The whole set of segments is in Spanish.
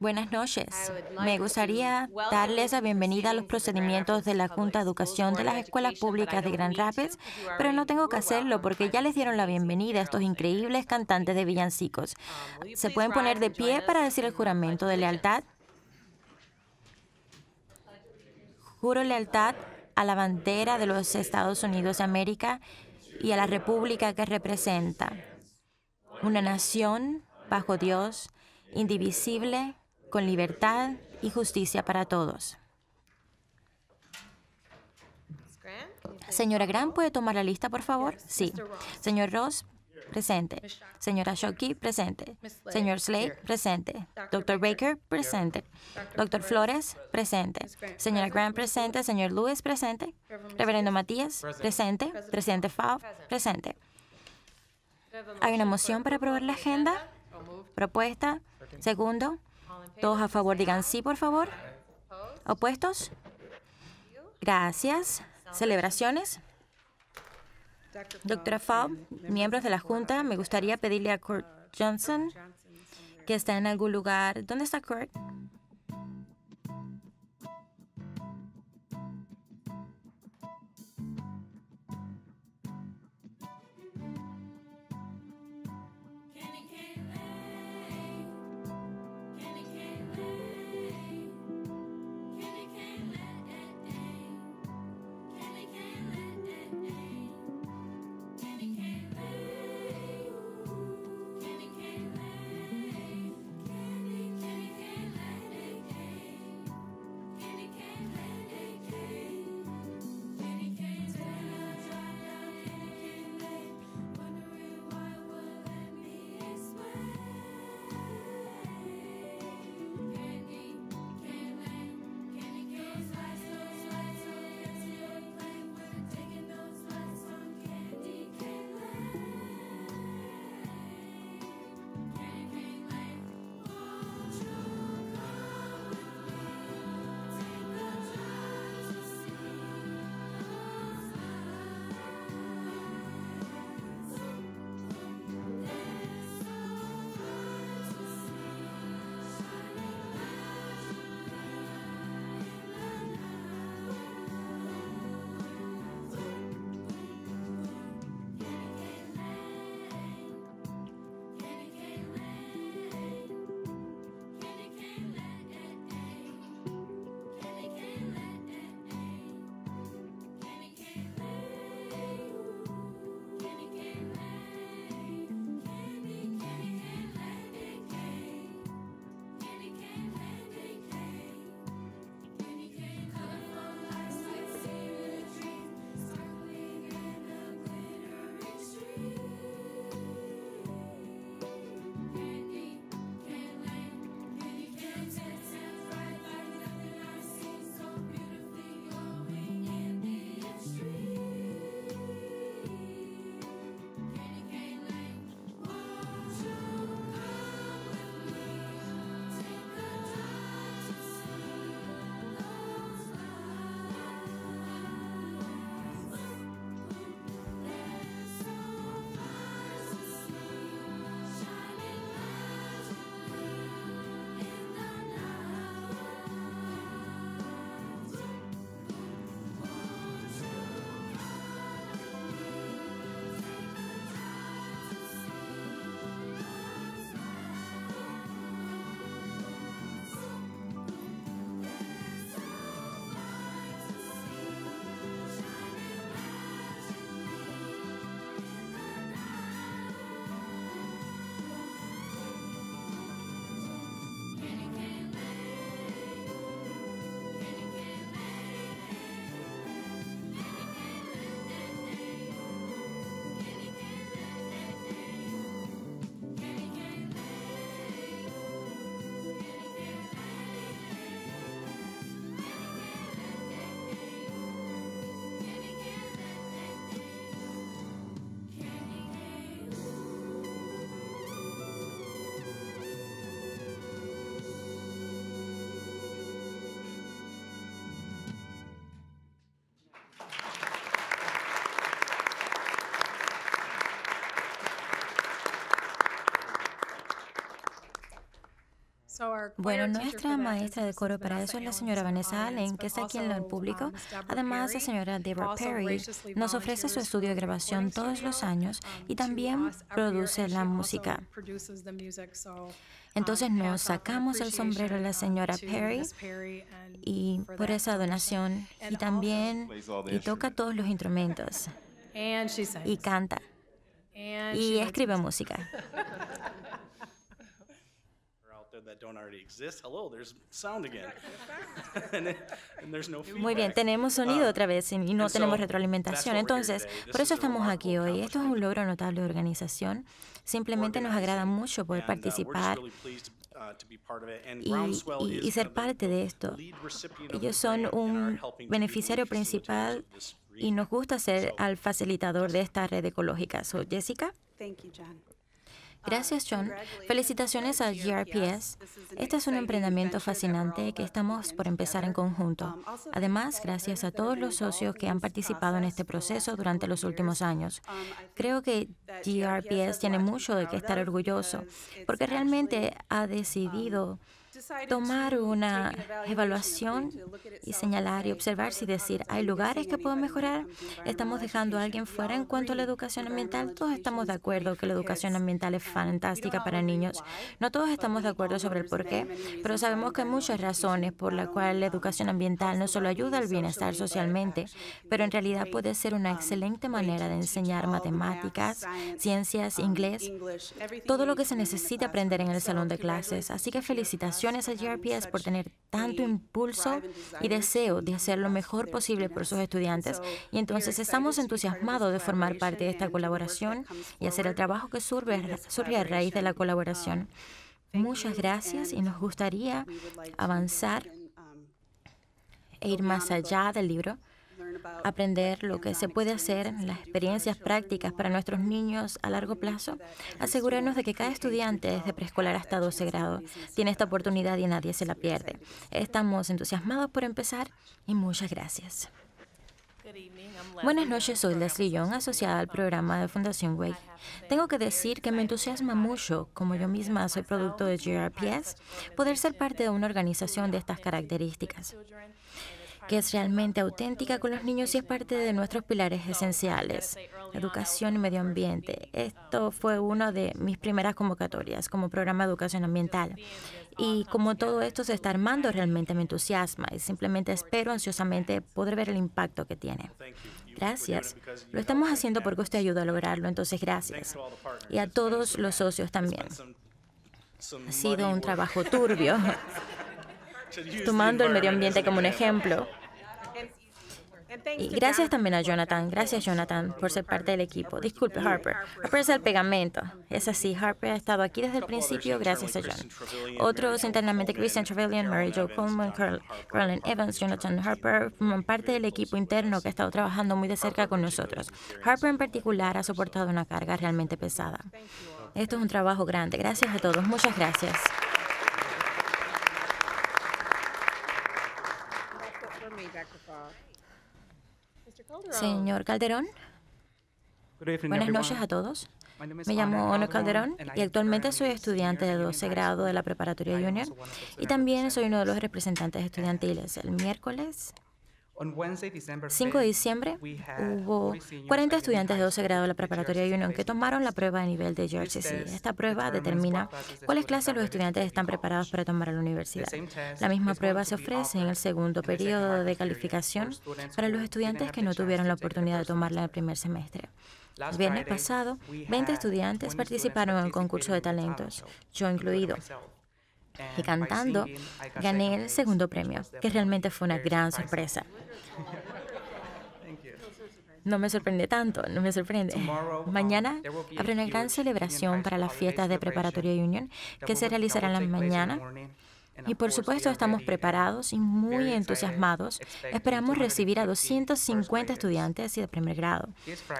Buenas noches. Me gustaría darles la bienvenida a los procedimientos de la Junta de Educación de las Escuelas Públicas de Grand Rapids, pero no tengo que hacerlo porque ya les dieron la bienvenida a estos increíbles cantantes de villancicos. Um, ¿Se pueden poner de pie para decir el juramento de lealtad? Juro lealtad a la bandera de los Estados Unidos de América y a la república que representa. Una nación bajo Dios, indivisible, con libertad y justicia para todos. Señora Grant, ¿puede tomar la lista, por favor? Sí. Señor Ross, presente. Señora Shockey, presente. Señor Slade, presente. doctor Baker, presente. doctor Flores, presente. Señora Grant, presente. Señor Lewis, presente. Reverendo Matías, presente. Presidente Favre, presente. Hay una moción para aprobar la agenda. Propuesta. Segundo. Todos a favor digan sí, por favor. ¿Opuestos? Gracias. ¿Celebraciones? Doctora Faub, miembros de la Junta, me gustaría pedirle a Kurt Johnson que está en algún lugar. ¿Dónde está Kurt? Bueno, nuestra maestra de coro para eso es la señora Vanessa Allen, que está aquí en el público. Um, Además, la señora Deborah Perry nos ofrece su estudio de grabación todos los años um, y también produce la música. Um, Entonces nos sacamos el sombrero a la señora Perry y por esa donación y también y toca todos los instrumentos y canta y escribe música. no Muy bien, tenemos sonido um, otra vez y no tenemos retroalimentación. Entonces, por eso estamos aquí hoy. Esto es un logro notable de organización. Simplemente nos agrada mucho poder uh, participar uh, y, ser parte de esto. Ellos son un beneficiario principal y nos gusta ser al facilitador de esta red ecológica. So, Jessica. Thank John. Gracias, John. Felicitaciones a GRPS. Este es un emprendimiento fascinante que estamos por empezar en conjunto. Además, gracias a todos los socios que han participado en este proceso durante los últimos años. Creo que GRPS tiene mucho de qué estar orgulloso, porque realmente ha decidido tomar una evaluación y señalar y observar si decir, hay lugares que puedo mejorar, estamos dejando a alguien fuera en cuanto a la educación ambiental. Todos estamos de acuerdo que la educación ambiental es um, fantástica para niños. No todos estamos de acuerdo sobre el por qué, pero sabemos que hay muchas razones por las cuales la educación ambiental no solo ayuda al bienestar socialmente, pero en realidad puede ser una um, excelente manera de enseñar matemáticas, ciencias, um, inglés, todo lo que se necesita aprender en el salón de clases. Así que felicitaciones a GRPS por tener tanto impulso y deseo de hacer lo mejor posible por sus estudiantes. Y entonces estamos entusiasmados de formar parte de esta colaboración y hacer el trabajo que surge a raíz de la colaboración. Muchas gracias y nos gustaría avanzar e ir más allá del libro aprender lo que se puede hacer, las experiencias prácticas para nuestros niños a largo plazo, asegurarnos de que cada estudiante desde preescolar hasta 12 grado, tiene esta oportunidad y nadie se la pierde. Estamos entusiasmados por empezar y muchas gracias. Buenas noches, soy Leslie Young, asociada al programa de Fundación Wake. Tengo que decir que me entusiasma mucho, como yo misma soy producto de GRPS, poder ser parte de una organización de estas características que es realmente auténtica con los niños y es parte de nuestros pilares esenciales, educación y medio ambiente. Esto fue una de mis primeras convocatorias como programa de educación ambiental. Y como todo esto se está armando, realmente me entusiasma y simplemente espero ansiosamente poder ver el impacto que tiene. Gracias. Lo estamos haciendo porque usted ayuda a lograrlo, entonces gracias. Y a todos los socios también. Ha sido un trabajo turbio tomando el medio ambiente como un ejemplo. Y gracias también a Jonathan. Gracias, Jonathan, por ser parte del equipo. Disculpe, Harper. Harper es el pegamento. Es así, Harper ha estado aquí desde el principio gracias a John. Otros internamente, Christian Trevelyan, Mary Jo Coleman, Carolyn Evans, Jonathan Harper, forman parte del equipo interno que ha estado trabajando muy de cerca con nosotros. Harper en particular ha soportado una carga realmente pesada. Esto es un trabajo grande. Gracias a todos. Muchas gracias. Señor Calderón. Buenas noches a todos. Me llamo Ono Calderón y actualmente soy estudiante de 12 grado de la Preparatoria Junior y también soy uno de los representantes estudiantiles. El miércoles 5 de diciembre hubo 40 estudiantes de 12 grados de la preparatoria Union que tomaron la prueba de nivel de City. Esta prueba determina cuáles clases los estudiantes están preparados para tomar a la universidad. La misma prueba se ofrece en el segundo periodo de calificación para los estudiantes que no tuvieron la oportunidad de tomarla en el primer semestre. El viernes pasado, 20 estudiantes participaron en el concurso de talentos, yo incluido, y cantando, gané el segundo premio, que realmente fue una gran sorpresa. No me sorprende tanto, no me sorprende. Um, mañana habrá una gran celebración para la fiesta de Preparatoria Union que se realizará en la mañana y por supuesto estamos uh, preparados y muy entusiasmados. Esperamos recibir a 250 estudiantes de primer grado.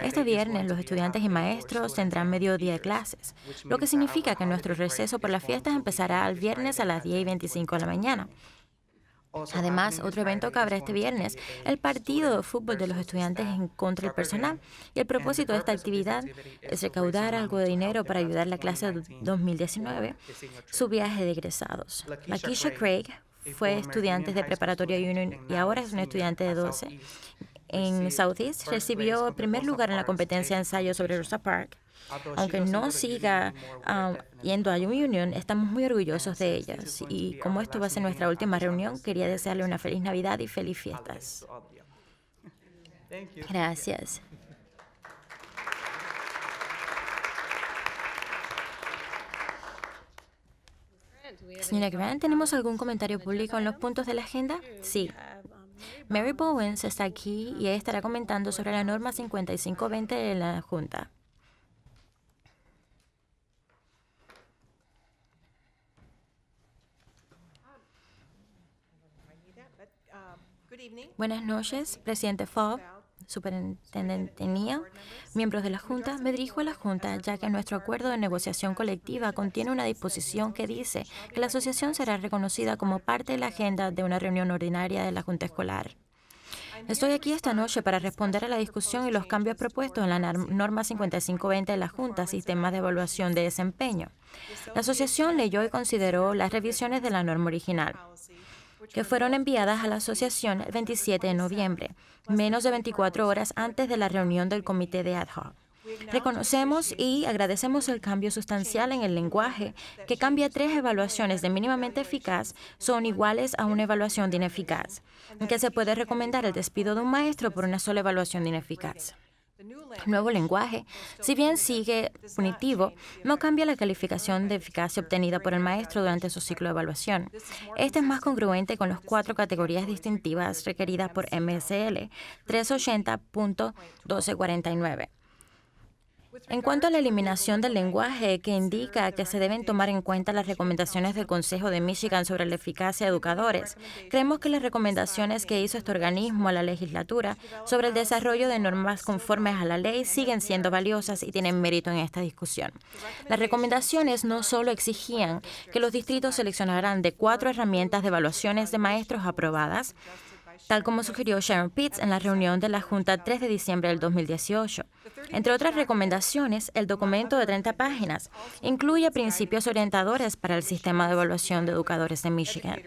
Este viernes los estudiantes y maestros tendrán mediodía de clases, lo que significa que nuestro receso por las fiestas empezará el viernes a las 10 y 25 de la mañana. Además, otro evento que habrá este viernes, el partido de fútbol de los estudiantes en contra del personal. Y el propósito de esta actividad es recaudar algo de dinero para ayudar a la clase 2019, su viaje de egresados. Lakeisha Craig fue estudiante de preparatoria Union y ahora es un estudiante de 12 en Southeast recibió el primer lugar en la competencia de ensayo sobre Rosa Park. Aunque no siga um, yendo a Union, estamos muy orgullosos de ellas. Y como esto va a ser nuestra última reunión, quería desearle una feliz Navidad y feliz fiestas. Gracias. Señora Grant, ¿tenemos algún comentario público en los puntos de la agenda? Sí. Mary Bowens está aquí y ella estará comentando sobre la norma 5520 de la Junta. Buenas noches, presidente Fogg, superintendente miembros de la Junta, me dirijo a la Junta, ya que nuestro acuerdo de negociación colectiva contiene una disposición que dice que la asociación será reconocida como parte de la agenda de una reunión ordinaria de la Junta Escolar. Estoy aquí esta noche para responder a la discusión y los cambios propuestos en la norma 5520 de la Junta, Sistema de Evaluación de Desempeño. La asociación leyó y consideró las revisiones de la norma original que fueron enviadas a la asociación el 27 de noviembre, menos de 24 horas antes de la reunión del comité de ad hoc. Reconocemos y agradecemos el cambio sustancial en el lenguaje, que cambia tres evaluaciones de mínimamente eficaz son iguales a una evaluación de ineficaz, en que se puede recomendar el despido de un maestro por una sola evaluación de ineficaz. El nuevo lenguaje, si bien sigue punitivo, no cambia la calificación de eficacia obtenida por el maestro durante su ciclo de evaluación. Este es más congruente con las cuatro categorías distintivas requeridas por MSL 380.1249. En cuanto a la eliminación del lenguaje que indica que se deben tomar en cuenta las recomendaciones del Consejo de Michigan sobre la eficacia de educadores, creemos que las recomendaciones que hizo este organismo a la legislatura sobre el desarrollo de normas conformes a la ley siguen siendo valiosas y tienen mérito en esta discusión. Las recomendaciones no solo exigían que los distritos seleccionaran de cuatro herramientas de evaluaciones de maestros aprobadas, tal como sugirió Sharon Pitts en la reunión de la Junta 3 de diciembre del 2018. Entre otras recomendaciones, el documento de 30 páginas incluye principios orientadores para el sistema de evaluación de educadores de Michigan.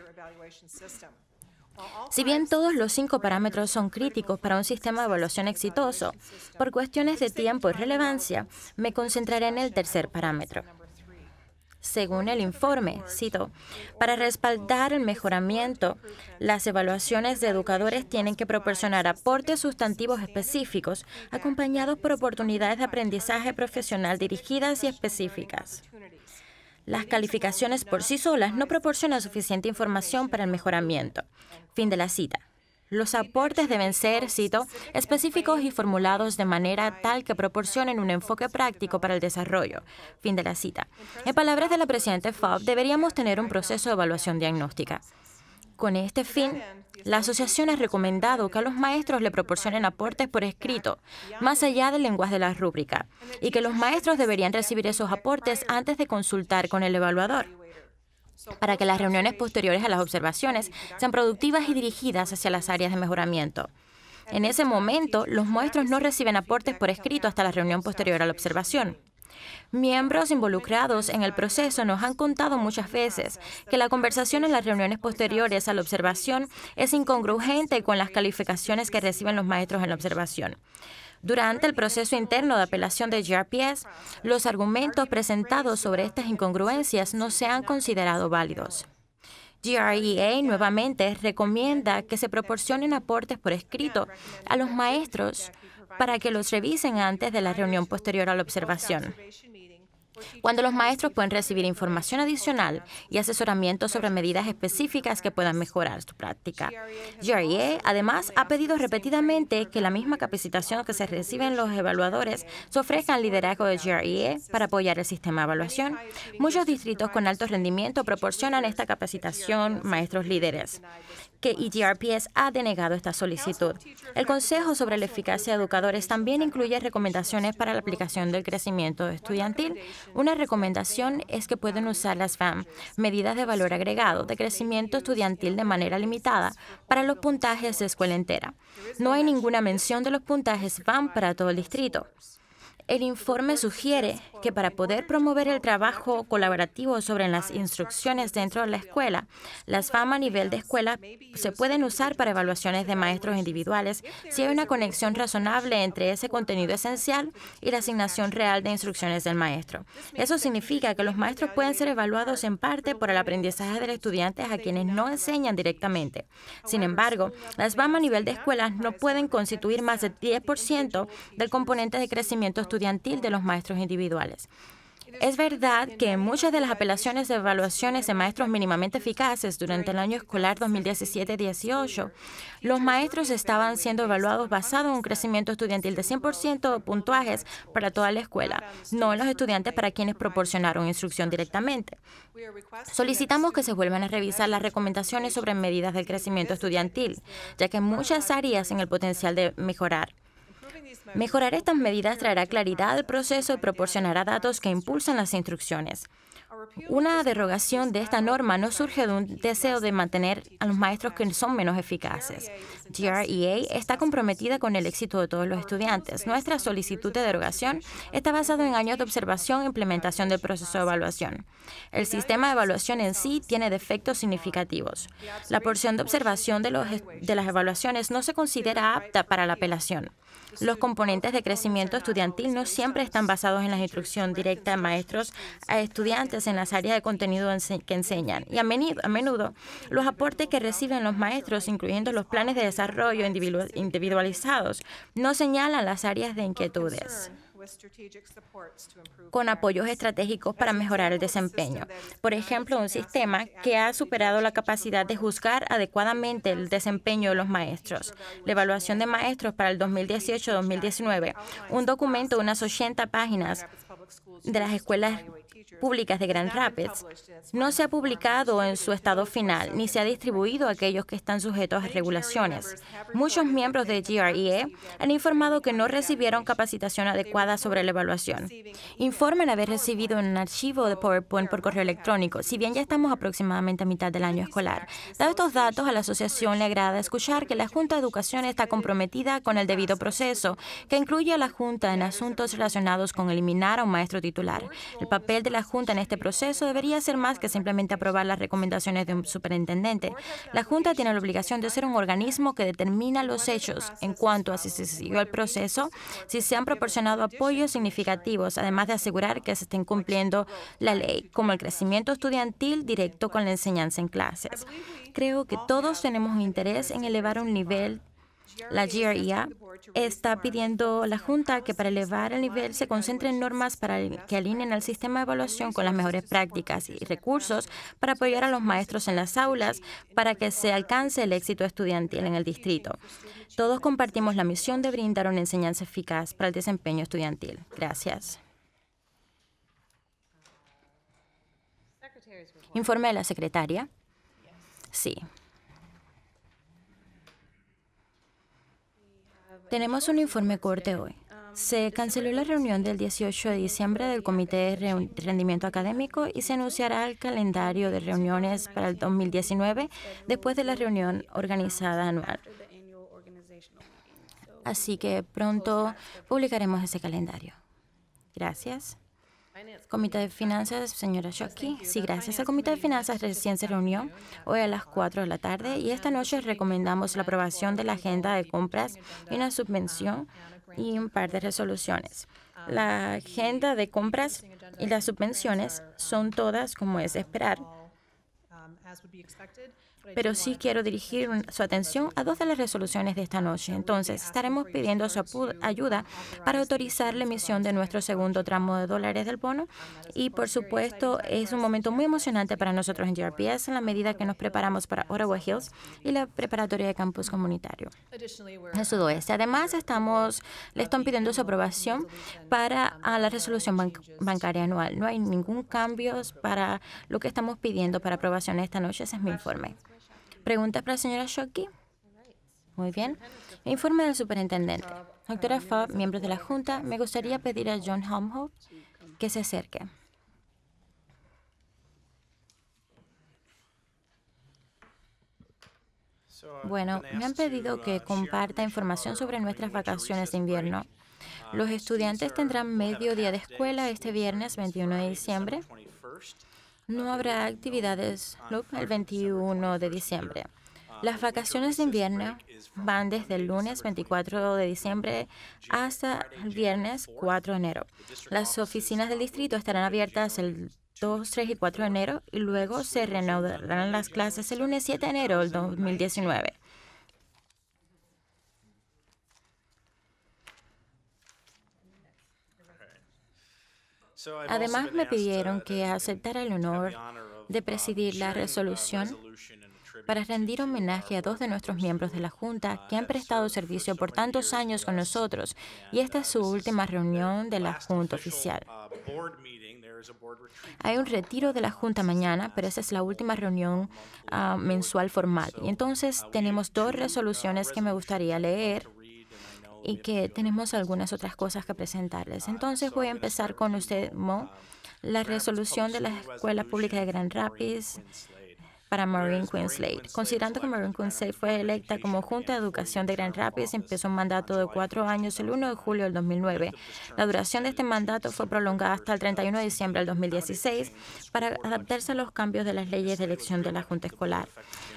Si bien todos los cinco parámetros son críticos para un sistema de evaluación exitoso, por cuestiones de tiempo y relevancia, me concentraré en el tercer parámetro, según el informe, cito, para respaldar el mejoramiento, las evaluaciones de educadores tienen que proporcionar aportes sustantivos específicos, acompañados por oportunidades de aprendizaje profesional dirigidas y específicas. Las calificaciones por sí solas no proporcionan suficiente información para el mejoramiento. Fin de la cita. Los aportes deben ser, cito, específicos y formulados de manera tal que proporcionen un enfoque práctico para el desarrollo. Fin de la cita. En palabras de la Presidenta Faub, deberíamos tener un proceso de evaluación diagnóstica. Con este fin, la asociación ha recomendado que a los maestros le proporcionen aportes por escrito, más allá del lenguaje de la rúbrica, y que los maestros deberían recibir esos aportes antes de consultar con el evaluador para que las reuniones posteriores a las observaciones sean productivas y dirigidas hacia las áreas de mejoramiento. En ese momento, los maestros no reciben aportes por escrito hasta la reunión posterior a la observación. Miembros involucrados en el proceso nos han contado muchas veces que la conversación en las reuniones posteriores a la observación es incongruente con las calificaciones que reciben los maestros en la observación. Durante el proceso interno de apelación de GRPS, los argumentos presentados sobre estas incongruencias no se han considerado válidos. GREA nuevamente recomienda que se proporcionen aportes por escrito a los maestros para que los revisen antes de la reunión posterior a la observación cuando los maestros pueden recibir información adicional y asesoramiento sobre medidas específicas que puedan mejorar su práctica. GRE además ha pedido repetidamente que la misma capacitación que se recibe en los evaluadores se ofrezca al liderazgo de GRE para apoyar el sistema de evaluación. Muchos distritos con alto rendimiento proporcionan esta capacitación maestros líderes que EGRPS ha denegado esta solicitud. El Consejo sobre la Eficacia de Educadores también incluye recomendaciones para la aplicación del crecimiento estudiantil. Una recomendación es que pueden usar las VAM, medidas de valor agregado, de crecimiento estudiantil de manera limitada para los puntajes de escuela entera. No hay ninguna mención de los puntajes VAM para todo el distrito. El informe sugiere que para poder promover el trabajo colaborativo sobre las instrucciones dentro de la escuela, las FAM a nivel de escuela se pueden usar para evaluaciones de maestros individuales si hay una conexión razonable entre ese contenido esencial y la asignación real de instrucciones del maestro. Eso significa que los maestros pueden ser evaluados en parte por el aprendizaje los estudiantes a quienes no enseñan directamente. Sin embargo, las FAM a nivel de escuela no pueden constituir más del 10% del componente de crecimiento estudiantil estudiantil de los maestros individuales. Es verdad que muchas de las apelaciones de evaluaciones de maestros mínimamente eficaces durante el año escolar 2017-18, los maestros estaban siendo evaluados basado en un crecimiento estudiantil de 100% de puntuajes para toda la escuela, no en los estudiantes para quienes proporcionaron instrucción directamente. Solicitamos que se vuelvan a revisar las recomendaciones sobre medidas del crecimiento estudiantil, ya que muchas áreas en el potencial de mejorar. Mejorar estas medidas traerá claridad al proceso y proporcionará datos que impulsan las instrucciones. Una derogación de esta norma no surge de un deseo de mantener a los maestros que son menos eficaces. GREA está comprometida con el éxito de todos los estudiantes. Nuestra solicitud de derogación está basada en años de observación e implementación del proceso de evaluación. El sistema de evaluación en sí tiene defectos significativos. La porción de observación de, de las evaluaciones no se considera apta para la apelación. Los componentes de crecimiento estudiantil no siempre están basados en la instrucción directa de maestros a estudiantes en las áreas de contenido que enseñan. Y a menudo, a menudo los aportes que reciben los maestros, incluyendo los planes de desarrollo individualizados, no señalan las áreas de inquietudes con apoyos estratégicos para mejorar el desempeño. Por ejemplo, un sistema que ha superado la capacidad de juzgar adecuadamente el desempeño de los maestros. La evaluación de maestros para el 2018-2019, un documento de unas 80 páginas de las escuelas públicas de Grand Rapids no se ha publicado en su estado final ni se ha distribuido a aquellos que están sujetos a regulaciones. Muchos miembros de GREA han informado que no recibieron capacitación adecuada sobre la evaluación. Informan haber recibido un archivo de PowerPoint por correo electrónico, si bien ya estamos aproximadamente a mitad del año escolar. Dado estos datos, a la asociación le agrada escuchar que la Junta de Educación está comprometida con el debido proceso, que incluye a la Junta en asuntos relacionados con eliminar a un maestro titular. El papel de Junta en este proceso debería ser más que simplemente aprobar las recomendaciones de un superintendente. La Junta tiene la obligación de ser un organismo que determina los hechos en cuanto a si se siguió el proceso, si se han proporcionado apoyos significativos, además de asegurar que se estén cumpliendo la ley, como el crecimiento estudiantil directo con la enseñanza en clases. Creo que todos tenemos interés en elevar un nivel la GREA está pidiendo a la Junta que para elevar el nivel se concentren normas para que alineen al sistema de evaluación con las mejores prácticas y recursos para apoyar a los maestros en las aulas para que se alcance el éxito estudiantil en el distrito. Todos compartimos la misión de brindar una enseñanza eficaz para el desempeño estudiantil. Gracias. Informe de la secretaria. Sí. Tenemos un informe corte hoy. Se canceló la reunión del 18 de diciembre del Comité de Rendimiento Académico y se anunciará el calendario de reuniones para el 2019 después de la reunión organizada anual. Así que pronto publicaremos ese calendario. Gracias. Comité de Finanzas, señora Shockey. Sí, gracias. El Comité de Finanzas recién se reunió hoy a las 4 de la tarde y esta noche recomendamos la aprobación de la agenda de compras y una subvención y un par de resoluciones. La agenda de compras y las subvenciones son todas, como es esperar, um, pero sí quiero dirigir su atención a dos de las resoluciones de esta noche. Entonces, estaremos pidiendo su ayuda para autorizar la emisión de nuestro segundo tramo de dólares del bono. Y, por supuesto, es un momento muy emocionante para nosotros en GRPS en la medida que nos preparamos para Ottawa Hills y la preparatoria de campus comunitario el sudoeste. Además, le están pidiendo su aprobación para la resolución bancaria anual. No hay ningún cambio para lo que estamos pidiendo para aprobación esta noche. Ese es mi informe. Pregunta para la señora Shockey. Muy bien. Informe del superintendente. Doctora Fab, miembros de la Junta, me gustaría pedir a John Helmholtz que se acerque. Bueno, me han pedido que comparta información sobre nuestras vacaciones de invierno. Los estudiantes tendrán medio día de escuela este viernes 21 de diciembre no habrá actividades el 21 de diciembre. Las vacaciones de invierno van desde el lunes 24 de diciembre hasta el viernes 4 de enero. Las oficinas del distrito estarán abiertas el 2, 3 y 4 de enero y luego se reanudarán las clases el lunes 7 de enero del 2019. Además, me uh, pidieron que aceptara el honor de uh, presidir la uh, resolución para rendir homenaje a dos de nuestros miembros de la Junta que han prestado servicio por tantos años con nosotros, y esta es su última reunión de la Junta oficial. Hay un retiro de la Junta mañana, pero esa es la última reunión mensual formal. Y entonces tenemos dos resoluciones que me gustaría leer y que tenemos algunas otras cosas que presentarles. Ah, Entonces voy a empezar con usted, Mo, ah, la resolución de la Escuela Pública de Grand Rapids para Marine Queen Considerando que Marine Queen fue electa como Junta de Educación de Grand Rapids, empezó un mandato de cuatro años el 1 de julio del 2009. La duración de este mandato fue prolongada hasta el 31 de diciembre del 2016 para adaptarse a los cambios de las leyes de elección de la Junta Escolar.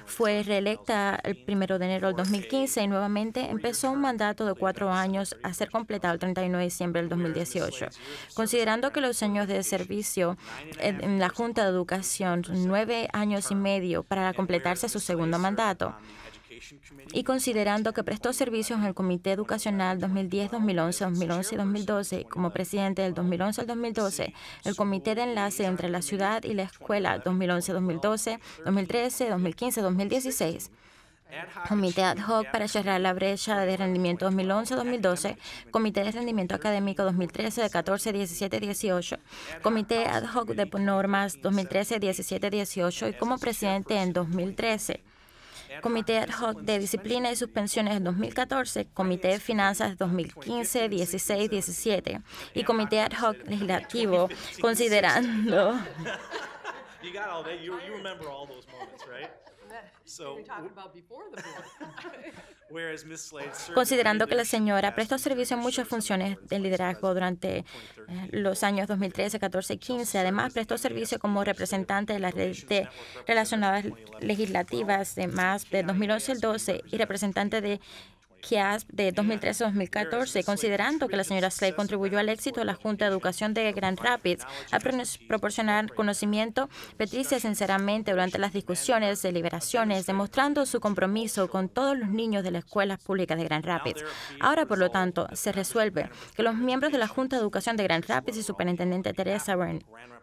Fue reelecta el 1 de enero del 2015 y nuevamente empezó un mandato de cuatro años a ser completado el 31 de diciembre del 2018. Considerando que los años de servicio en la Junta de Educación, nueve años y medio para completarse su segundo mandato y considerando que prestó servicios en el Comité Educacional 2010, 2011, 2011 y 2012 como presidente del 2011 al 2012, el Comité de Enlace entre la Ciudad y la Escuela 2011, 2012, 2013, 2015, 2016. Comité ad hoc para cerrar la brecha de rendimiento 2011-2012, Comité de Rendimiento Académico 2013 de 14, 17, 18, Comité ad hoc de normas 2013, 17, 18 y como presidente en 2013. Comité ad hoc de Disciplina y Suspensiones 2014, Comité de Finanzas 2015, 16, 17 y Comité ad hoc legislativo considerando Considerando que la señora prestó servicio en muchas funciones de liderazgo durante eh, los años 2013, 14 y 15, además prestó servicio como representante de las redes relacionadas legislativas de más de 2011 al 12 y representante de de 2013-2014, considerando que la señora Slade contribuyó al éxito de la Junta de Educación de Grand Rapids a proporcionar conocimiento, Patricia sinceramente durante las discusiones, deliberaciones, demostrando su compromiso con todos los niños de las escuelas públicas de Grand Rapids. Ahora, por lo tanto, se resuelve que los miembros de la Junta de Educación de Grand Rapids y Superintendente Teresa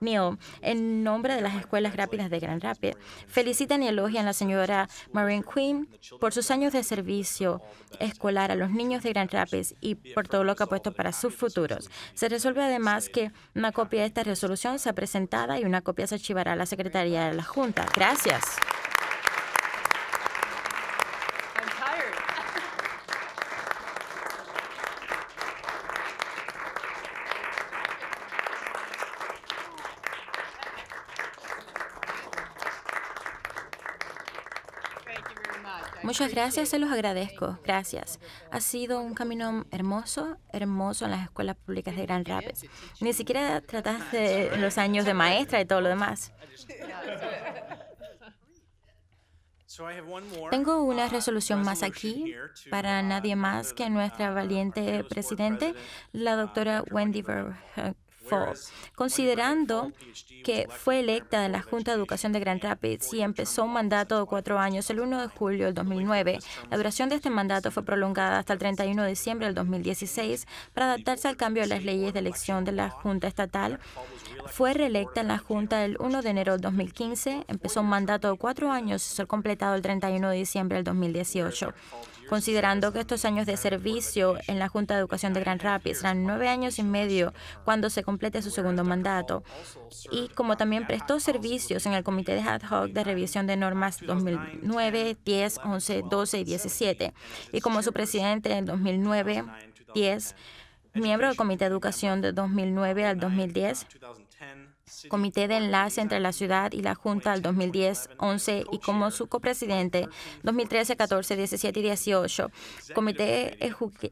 Neal, en nombre de las escuelas rápidas de Grand Rapids, felicitan y elogian a la señora Marine Queen por sus años de servicio escolar a los niños de Gran Rapids y por todo lo que ha puesto para sus futuros. Se resuelve además que una copia de esta resolución sea presentada y una copia se archivará a la Secretaría de la Junta. Gracias. Muchas gracias, se los agradezco. Gracias. Ha sido un camino hermoso, hermoso en las escuelas públicas de Grand Rapids. Ni siquiera trataste los años de maestra y todo lo demás. Tengo una resolución más aquí para nadie más que nuestra valiente presidente, la doctora Wendy Verhoeven considerando que fue electa en la Junta de Educación de Grand Rapids y empezó un mandato de cuatro años el 1 de julio del 2009. La duración de este mandato fue prolongada hasta el 31 de diciembre del 2016 para adaptarse al cambio de las leyes de elección de la Junta Estatal. Fue reelecta en la Junta el 1 de enero del 2015, empezó un mandato de cuatro años y fue completado el 31 de diciembre del 2018 considerando que estos años de servicio en la Junta de Educación de Grand Rapids serán nueve años y medio cuando se complete su segundo mandato, y como también prestó servicios en el Comité de Ad Hoc de Revisión de Normas 2009, 10, 11, 12 y 17, y como su presidente en 2009, 10, miembro del Comité de Educación de 2009 al 2010 comité de enlace entre la ciudad y la Junta del 2010-11 y como su copresidente 2013, 14, 17 y 18, comité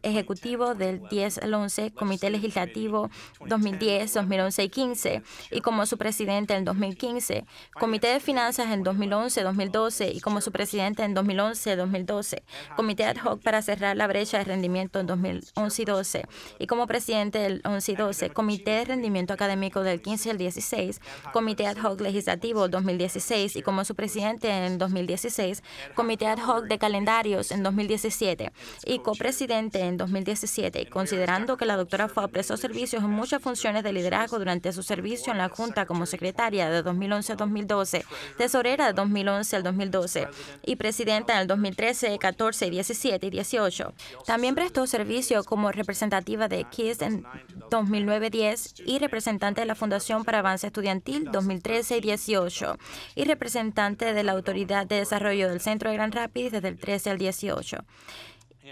ejecutivo del 10 al 11, comité legislativo 2010, 2011 y 15 y como su presidente en 2015, comité de finanzas en 2011, 2012 y como su presidente en 2011, 2012, comité ad hoc para cerrar la brecha de rendimiento en 2011 y 12 y como presidente del 11 y 12, comité de rendimiento académico del 15 al 16 Comité Ad Hoc Legislativo 2016 y como su presidente en 2016, Comité Ad Hoc de Calendarios en 2017 y copresidente en 2017, considerando que la doctora Fogg prestó servicios en muchas funciones de liderazgo durante su servicio en la Junta como secretaria de 2011 2012, tesorera de 2011 al 2012 y presidenta en el 2013, 14, 17 y 18. También prestó servicio como representativa de KISS en 2009-10 y representante de la Fundación para Avances Estudiantil 2013 y 18 y representante de la Autoridad de Desarrollo del Centro de Gran Rapids desde el 13 al 18.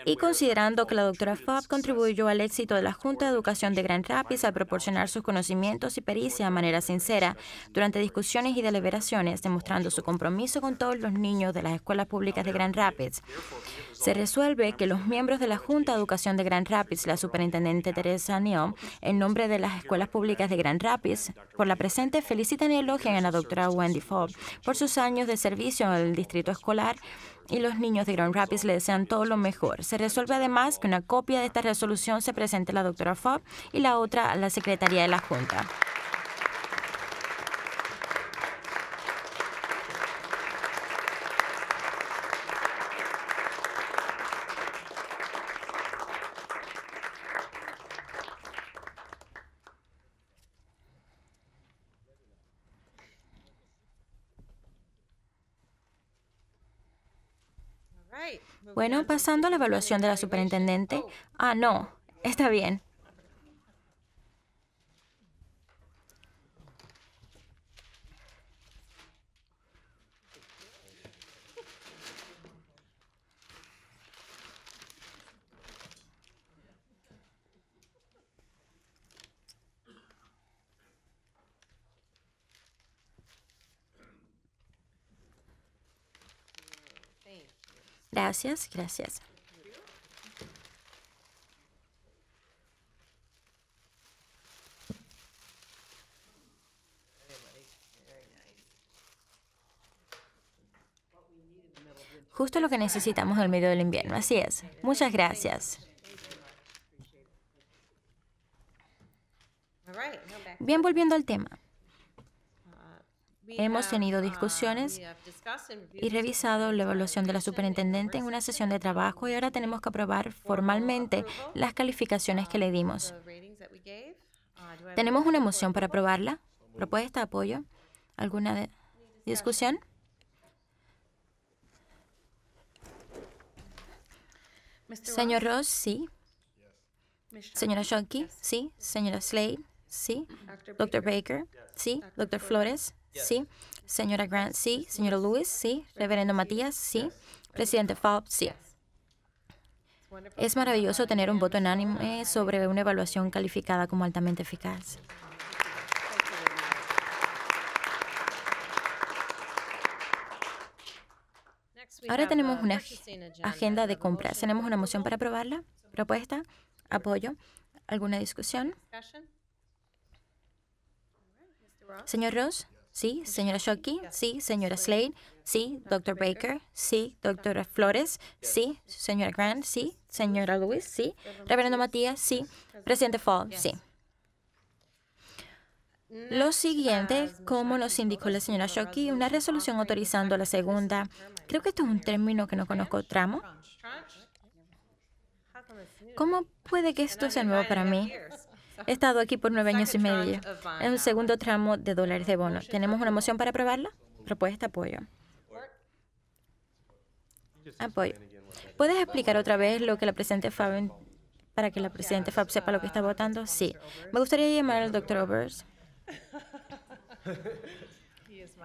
Y considerando que la doctora Fobb contribuyó al éxito de la Junta de Educación de Grand Rapids al proporcionar sus conocimientos y pericia de manera sincera durante discusiones y deliberaciones, demostrando su compromiso con todos los niños de las escuelas públicas de Grand Rapids, se resuelve que los miembros de la Junta de Educación de Grand Rapids, la superintendente Teresa Neom, en nombre de las escuelas públicas de Grand Rapids, por la presente felicitan y elogian a la doctora Wendy Fobb por sus años de servicio en el distrito escolar y los niños de Grand Rapids le desean todo lo mejor. Se resuelve además que una copia de esta resolución se presente a la doctora Fobb y la otra a la Secretaría de la Junta. Bueno, pasando a la evaluación de la superintendente. Ah, no, está bien. Gracias, gracias. Justo lo que necesitamos en el medio del invierno, así es. Muchas gracias. Bien, volviendo al tema. Hemos tenido discusiones y revisado la evaluación de la superintendente en una sesión de trabajo y ahora tenemos que aprobar formalmente las calificaciones que le dimos. ¿Tenemos una moción para aprobarla? ¿Propuesta? ¿Apoyo? ¿Alguna discusión? Señor Ross, sí. Señora Shonky, sí. Señora Slade, sí. Doctor Baker, sí. Doctor Flores, Sí. Señora Grant, sí. Señora Lewis, sí. Reverendo Matías, sí. Presidente Faub, sí. Es maravilloso tener un voto unánime sobre una evaluación calificada como altamente eficaz. Ahora uh, tenemos una agenda de compras. Tenemos una moción para aprobarla. Propuesta, apoyo, alguna discusión. Señor Ross. Sí, señora Shockey. Sí, señora Slade. Sí, doctor Baker. Sí, doctora Flores. Sí, señora Grant. Sí, señora Lewis. Sí, reverendo Matías. Sí, presidente Fall. Sí. Lo siguiente, como nos indicó la señora Shockey, una resolución autorizando la segunda. Creo que esto es un término que no conozco, tramo. ¿Cómo puede que esto sea nuevo para mí? He estado aquí por nueve años y medio. en un segundo tramo de dólares de bono. ¿Tenemos una moción para aprobarla? Propuesta apoyo. Apoyo. ¿Puedes explicar otra vez lo que la presidenta Fab para que la presidenta Fab sepa lo que está votando? Sí. Me gustaría llamar al doctor Overs.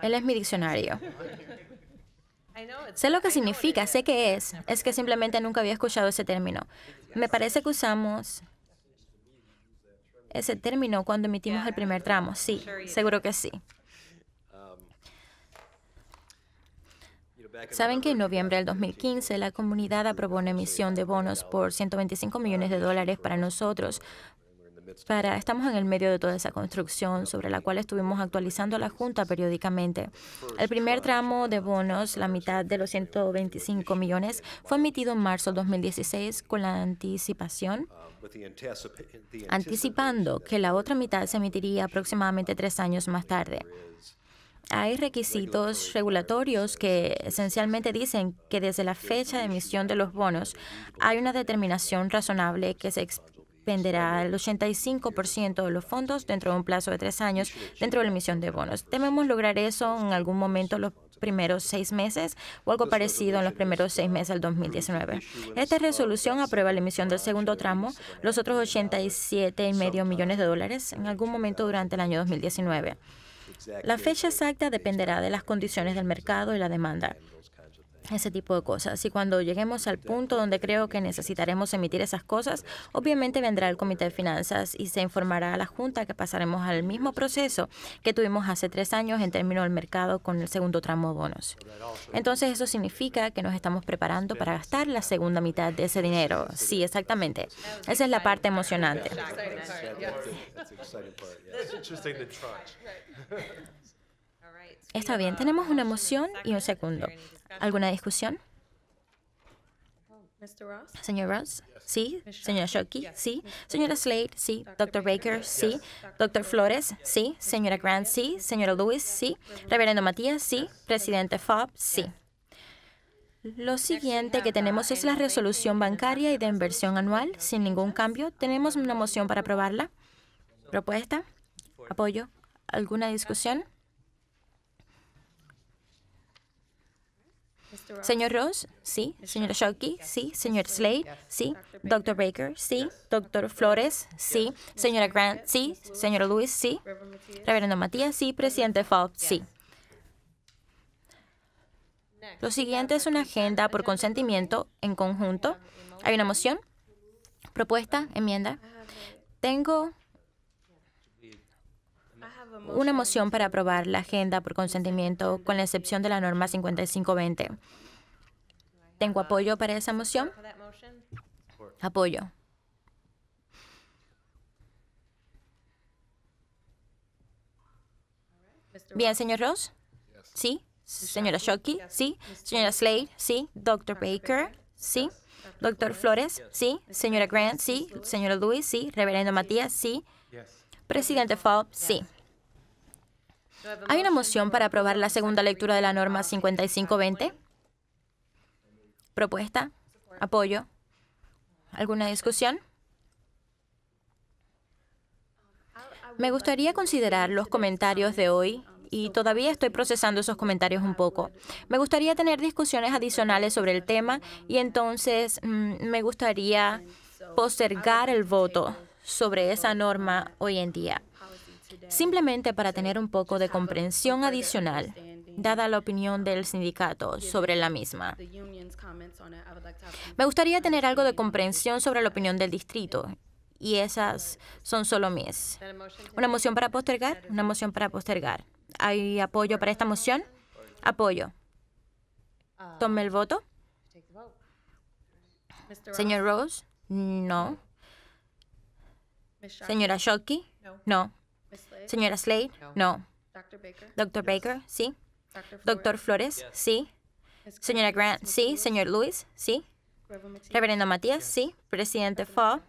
Él es mi diccionario. Sé lo que significa, sé qué es. Es que simplemente nunca había escuchado ese término. Me parece que usamos ese término cuando emitimos el primer tramo. Sí, seguro que sí. Saben que en noviembre del 2015 la comunidad aprobó una emisión de bonos por 125 millones de dólares para nosotros estamos en el medio de toda esa construcción sobre la cual estuvimos actualizando la Junta periódicamente. El primer tramo de bonos, la mitad de los 125 millones, fue emitido en marzo de 2016 con la anticipación ah, anticipando que la otra mitad se emitiría aproximadamente tres años más tarde. Hay requisitos regulatorios que esencialmente dicen que desde la fecha de emisión de los bonos hay una determinación razonable que se explica dependerá el 85% de los fondos dentro de un plazo de tres años dentro de la emisión de bonos. Tememos lograr eso en algún momento los primeros seis meses o algo pues, parecido en los primeros seis meses del 2019. Esta resolución aprueba la emisión del segundo tramo, los otros 87,5 millones de dólares en algún momento durante el año 2019. La fecha exacta dependerá de las condiciones del mercado y la demanda ese tipo de cosas. Y cuando lleguemos al punto donde creo que necesitaremos emitir esas cosas, obviamente vendrá el Comité de Finanzas y se informará a la Junta que pasaremos al mismo proceso que tuvimos hace tres años en términos del mercado con el segundo tramo de bonos. Entonces eso significa que nos estamos preparando para gastar la segunda mitad de ese dinero. Sí, exactamente. Esa es la parte emocionante. Está bien, tenemos una moción y un segundo. ¿Alguna discusión? Señor Ross, sí. Señora Shockey, sí. Señora Slade, sí. Doctor Baker, sí. Doctor Flores, sí. Señora Grant, sí. Señora Lewis, sí. Reverendo Matías, sí. Presidente Fobb, sí. Lo siguiente que tenemos es la resolución bancaria y de inversión anual. Sin ningún cambio, tenemos una moción para aprobarla. ¿Propuesta? ¿Apoyo? ¿Alguna discusión? Señor Ross, sí. Señora Shockey, sí. Señor Slade, sí. Doctor Baker, sí. Doctor Flores, sí. Señora Grant, sí. Señora Lewis, sí. Reverendo Matías, sí. Presidente Falk, sí. Lo siguiente es una agenda por consentimiento en conjunto. Hay una moción, propuesta, enmienda. Ah, Tengo una moción para aprobar la agenda por consentimiento, con la excepción de la norma 5520. ¿Tengo apoyo para esa moción? Apoyo. Bien, señor Ross. Sí. Señora Shockey. Sí. Señora Slade. Sí. Doctor Baker. Sí. Doctor Flores. Sí. Señora Grant. Sí. Señora Lewis. Sí. Reverendo Matías. Sí. Presidente Faub. Sí. ¿Hay una moción para aprobar la segunda lectura de la norma 5520? ¿Propuesta? ¿Apoyo? ¿Alguna discusión? Me gustaría considerar los comentarios de hoy y todavía estoy procesando esos comentarios un poco. Me gustaría tener discusiones adicionales sobre el tema y entonces mm, me gustaría postergar el voto sobre esa norma hoy en día simplemente para tener un poco de comprensión adicional, dada la opinión del sindicato sobre la misma. Me gustaría tener algo de comprensión sobre la opinión del distrito y esas son solo mis. ¿Una moción para postergar? Una moción para postergar. ¿Hay apoyo para esta moción? Apoyo. Tome el voto. Señor Rose, no. Señora Shockey, no. Señora Slade, no. Doctor Baker, sí. Doctor Flores, sí. Señora Grant, sí. Señor Lewis, sí. Reverendo Matías, sí. Presidente Fogg.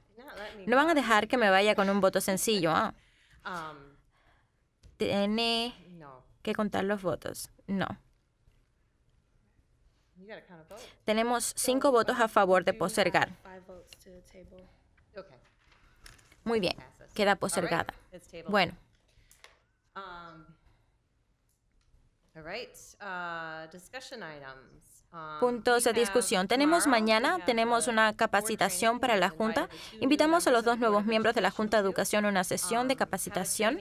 No van a dejar que me vaya con un voto sencillo. Ah. Um, Tiene que contar los votos. No. Tenemos cinco votos a favor de postergar. Muy bien queda postergada. Pues bueno. Um, all right, uh, discussion items. Ah, puntos de discusión. Tenemos mañana, tenemos una capacitación para la Junta. Invitamos a los dos nuevos miembros de la Junta de Educación a una sesión de ah, capacitación,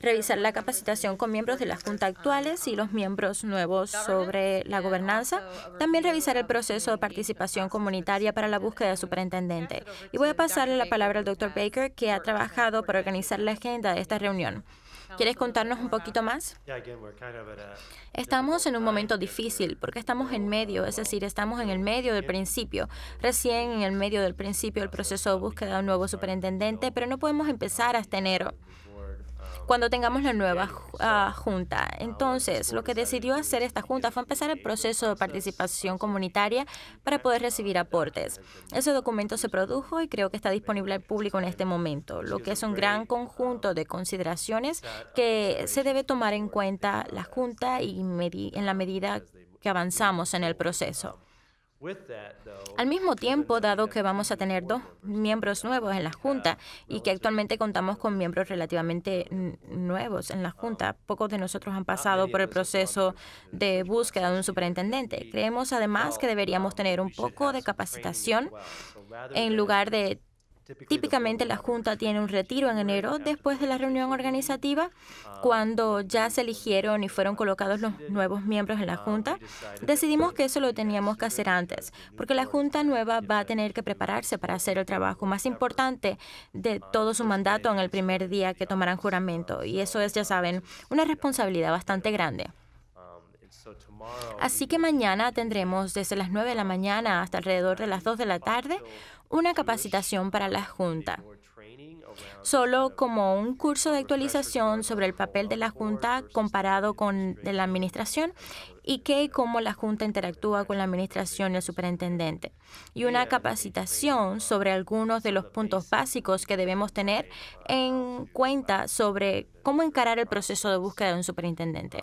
revisar la capacitación con miembros de la Junta um, actuales y los miembros nuevos sobre la gobernanza. También revisar el proceso de participación comunitaria para la búsqueda de superintendente. Y voy a pasarle la palabra al doctor Baker, que ha trabajado para organizar la agenda de esta reunión. ¿Quieres contarnos un poquito más? Estamos en un momento difícil porque estamos en medio, es decir, estamos en el medio del principio, recién en el medio del principio el proceso de búsqueda de un nuevo superintendente, pero no podemos empezar hasta enero cuando tengamos la nueva ah, junta. Ah, Entonces, lo que decidió hacer esta junta fue empezar el proceso de participación comunitaria para poder recibir aportes. Ese documento se produjo y creo que está disponible al público en este momento, lo que es un gran conjunto de consideraciones que se debe tomar en cuenta la junta y en la medida que avanzamos en el proceso. Al mismo tiempo, dado que vamos a tener dos miembros nuevos en la uh, Junta y que actualmente contamos con miembros relativamente nuevos en la Junta, um, pocos de nosotros han pasado por el proceso de búsqueda de un superintendente. Creemos además que deberíamos um, tener un poco de capacitación en lugar de Típicamente la Junta tiene un retiro en enero después de la reunión organizativa, ah. cuando ya se eligieron y fueron colocados los nuevos miembros en la ah, Junta. Decidimos que eso lo teníamos que hacer antes, porque la Junta nueva va a tener que prepararse para hacer el trabajo más importante de ah, todo su mandato en el primer día que tomarán juramento. Y eso es, ya saben, una responsabilidad bastante grande. Así que mañana tendremos desde las 9 de la mañana hasta alrededor de las 2 de la tarde una capacitación para la Junta solo como un curso de actualización sobre el papel de la Junta comparado con la Administración y qué y cómo la Junta interactúa con la Administración y el Superintendente. Y una capacitación sobre algunos de los puntos básicos que debemos tener en cuenta sobre cómo encarar el proceso de búsqueda de un superintendente.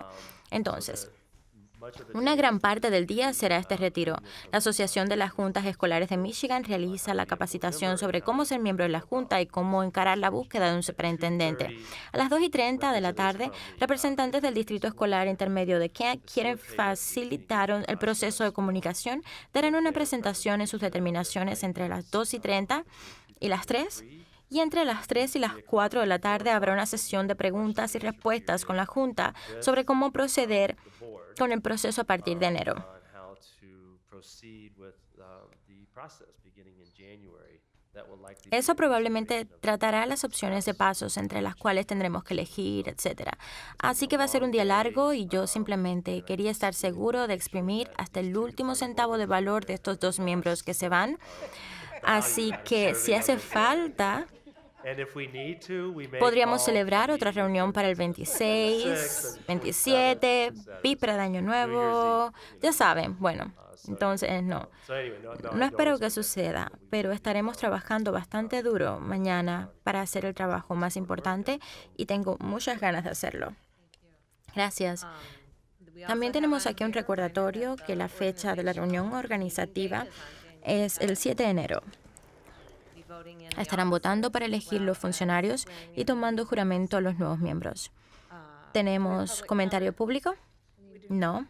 Entonces, una gran parte del día será este retiro. La Asociación de las Juntas Escolares de Michigan realiza la capacitación sobre cómo ser miembro de la Junta y cómo encarar la búsqueda de un superintendente. A las 2 y 30 de la tarde, representantes del Distrito Escolar Intermedio de Kent quieren facilitar el proceso de comunicación, darán una presentación en sus determinaciones entre las 2 y 30 y las 3 y entre las 3 y las 4 de la tarde habrá una sesión de preguntas y respuestas con la Junta sobre cómo proceder con el proceso a partir de enero. Uh, uh, Eso probablemente tratará las opciones de pasos entre las cuales tendremos que elegir, etc. Así que va a ser un día largo y yo uh, simplemente quería estar seguro de exprimir hasta el último centavo de valor de estos dos miembros que se van. Así que si hace falta, Podríamos celebrar otra reunión para el 26, 27, víspera de Año Nuevo. Ya saben, bueno, ah, entonces eh, no. No espero que suceda, pero estaremos trabajando bastante duro mañana para hacer el trabajo más importante y tengo muchas ganas de hacerlo. Gracias. También tenemos aquí un recordatorio que la fecha de la reunión organizativa es el 7 de enero. Estarán votando para elegir los funcionarios y tomando juramento a los nuevos miembros. ¿Tenemos comentario público? No.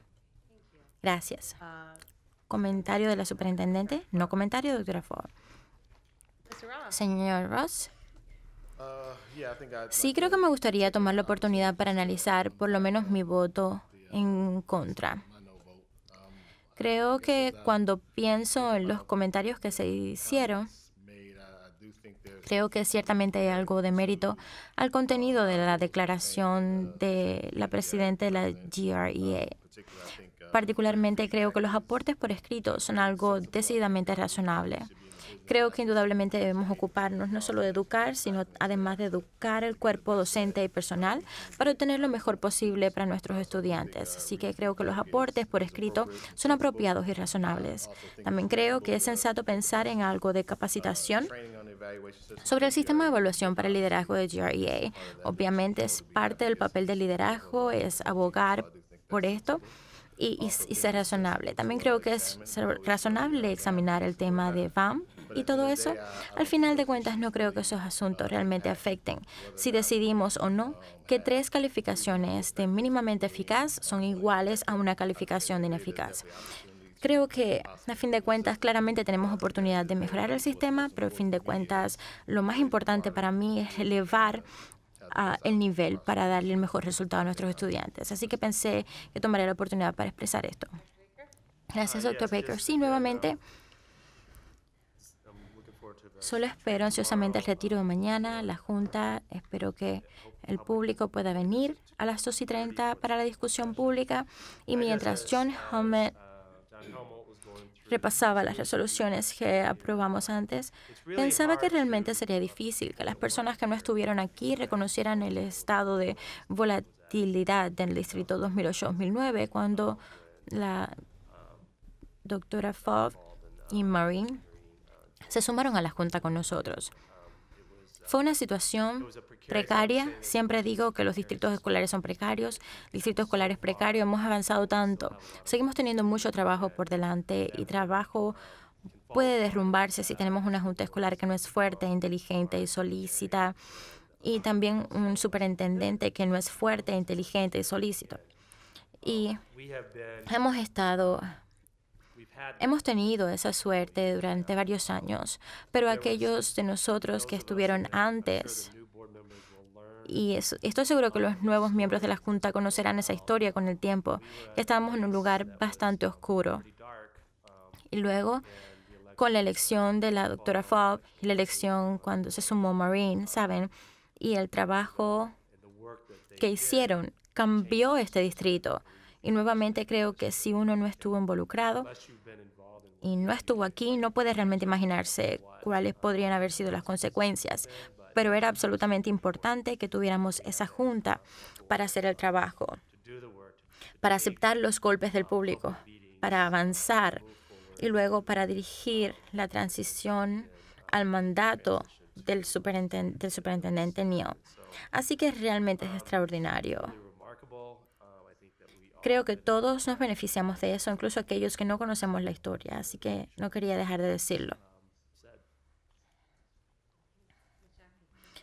Gracias. ¿Comentario de la superintendente? No comentario, doctora Ford. Señor Ross. Sí, creo que me gustaría tomar la oportunidad para analizar por lo menos mi voto en contra. Creo que cuando pienso en los comentarios que se hicieron, Creo que ciertamente hay algo de mérito al contenido de la declaración de la presidenta de la GREA. Particularmente creo que los aportes por escrito son algo decididamente razonable. Creo que indudablemente debemos ocuparnos no solo de educar, sino además de educar el cuerpo docente y personal para obtener lo mejor posible para nuestros estudiantes. Así que creo que los aportes por escrito son apropiados y razonables. También creo que es sensato pensar en algo de capacitación sobre el sistema de evaluación para el liderazgo de GREA. Obviamente es parte del papel del liderazgo, es abogar por esto. Y, y, ser razonable. También creo que es razonable examinar el tema de VAM y todo eso, al final de cuentas no creo que esos asuntos realmente afecten si decidimos o no que tres calificaciones de mínimamente eficaz son iguales a una calificación de ineficaz. Creo que a fin de cuentas claramente tenemos oportunidad de mejorar el sistema, pero a fin de cuentas lo más importante para mí es elevar ah, el nivel para darle el mejor resultado a nuestros estudiantes. Así que pensé que tomaría la oportunidad para expresar esto. Gracias, doctor Baker. Sí, nuevamente. Solo espero ansiosamente el retiro de mañana, la Junta. Espero que el público pueda venir a las 2 y 30 para la discusión pública. Y mientras John Home repasaba las resoluciones que aprobamos antes, pensaba que realmente sería difícil que las personas que no estuvieron aquí reconocieran el estado de volatilidad del Distrito 2008-2009 cuando la doctora Fogg y Marine se sumaron a la junta con nosotros. Fue una situación precaria. Siempre digo que los distritos escolares son precarios. Distrito escolar es precario. Hemos avanzado tanto. Seguimos teniendo mucho trabajo por delante y trabajo puede derrumbarse si tenemos una junta escolar que no es fuerte, inteligente y solícita. Y también un superintendente que no es fuerte, inteligente y solícito. Y hemos estado Hemos tenido esa suerte durante varios años, pero aquellos de nosotros que estuvieron antes, y estoy seguro que los nuevos miembros de la Junta conocerán esa historia con el tiempo, estábamos en un lugar bastante oscuro. Um, y luego, con la elección de la doctora Fob, y la elección e cuando se sumó Marine, ¿saben? Y el trabajo que hicieron cambió este distrito. Y nuevamente creo que si uno no estuvo involucrado y no estuvo aquí, no puede realmente imaginarse cuáles podrían haber sido las consecuencias. Pero era absolutamente importante que tuviéramos esa junta para hacer el trabajo, para aceptar los golpes del público, para avanzar y luego para dirigir la transición al mandato del, superintendente, del superintendente Así que realmente es extraordinario creo que todos nos beneficiamos de eso, incluso aquellos que no conocemos la historia, así que no quería dejar de decirlo.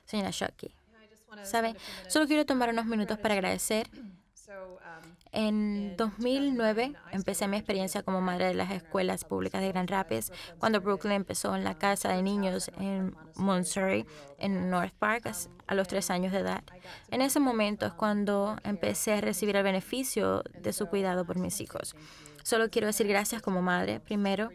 Señora Shockey, ¿sabe? Solo quiero tomar unos minutos para agradecer um, en 2009 empecé mi experiencia como madre de las escuelas públicas de Grand Rapids cuando Brooklyn empezó en la casa de niños en Monterey, en North Park, a los tres años de edad. En ese momento es cuando empecé a recibir el beneficio de su cuidado por mis hijos. Solo quiero decir gracias como madre, primero,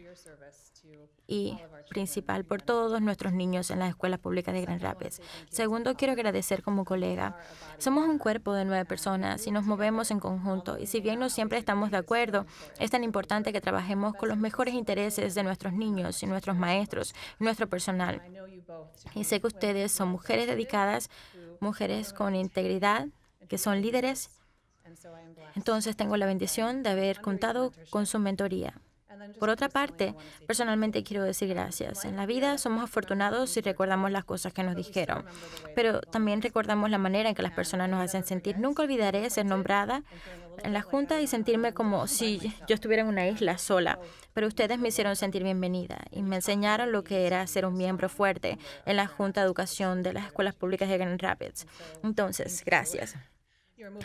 y principal por todos nuestros niños en la Escuela Pública de Grand Rapids. Segundo, quiero agradecer como colega. Somos un cuerpo de nueve personas y nos movemos en conjunto. Y si bien no siempre estamos de acuerdo, es tan importante que trabajemos con los mejores intereses de nuestros niños y nuestros maestros, nuestro personal. Y sé que ustedes son mujeres dedicadas, mujeres con integridad, que son líderes entonces tengo la bendición de haber contado con su mentoría. Por otra parte, personalmente quiero decir gracias. En la vida somos afortunados si recordamos las cosas que nos dijeron, pero también recordamos la manera en que las personas nos hacen sentir. Nunca olvidaré ser nombrada en la junta y sentirme como si yo estuviera en una isla sola, oh, pero ustedes me hicieron sentir bienvenida y me enseñaron lo que era ser un miembro fuerte en la junta de educación de las escuelas públicas de Grand Rapids. Entonces, gracias.